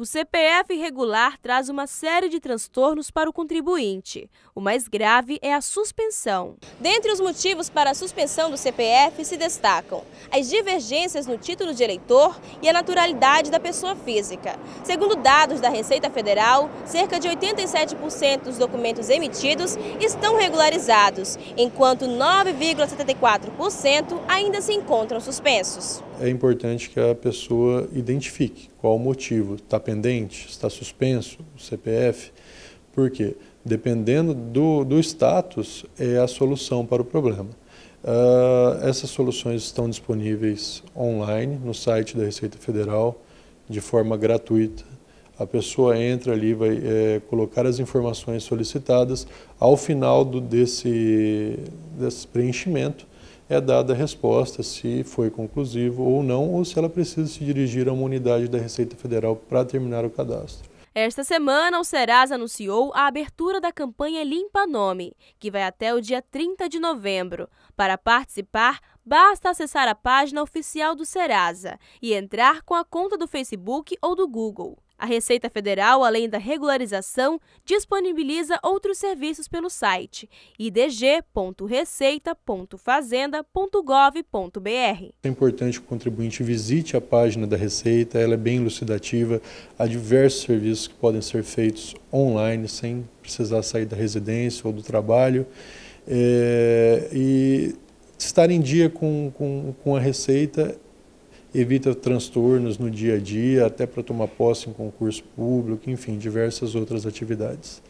O CPF irregular traz uma série de transtornos para o contribuinte. O mais grave é a suspensão. Dentre os motivos para a suspensão do CPF se destacam as divergências no título de eleitor e a naturalidade da pessoa física. Segundo dados da Receita Federal, cerca de 87% dos documentos emitidos estão regularizados, enquanto 9,74% ainda se encontram suspensos é importante que a pessoa identifique qual o motivo. Está pendente? Está suspenso? O CPF? Por quê? Dependendo do, do status, é a solução para o problema. Uh, essas soluções estão disponíveis online no site da Receita Federal de forma gratuita. A pessoa entra ali, vai é, colocar as informações solicitadas. Ao final do, desse, desse preenchimento, é dada a resposta se foi conclusivo ou não, ou se ela precisa se dirigir a uma unidade da Receita Federal para terminar o cadastro. Esta semana, o Serasa anunciou a abertura da campanha Limpa Nome, que vai até o dia 30 de novembro. Para participar, basta acessar a página oficial do Serasa e entrar com a conta do Facebook ou do Google. A Receita Federal, além da regularização, disponibiliza outros serviços pelo site idg.receita.fazenda.gov.br. É importante que o contribuinte visite a página da Receita, ela é bem elucidativa, há diversos serviços que podem ser feitos online, sem precisar sair da residência ou do trabalho. É, e estar em dia com, com, com a Receita evita transtornos no dia a dia, até para tomar posse em concurso público, enfim, diversas outras atividades.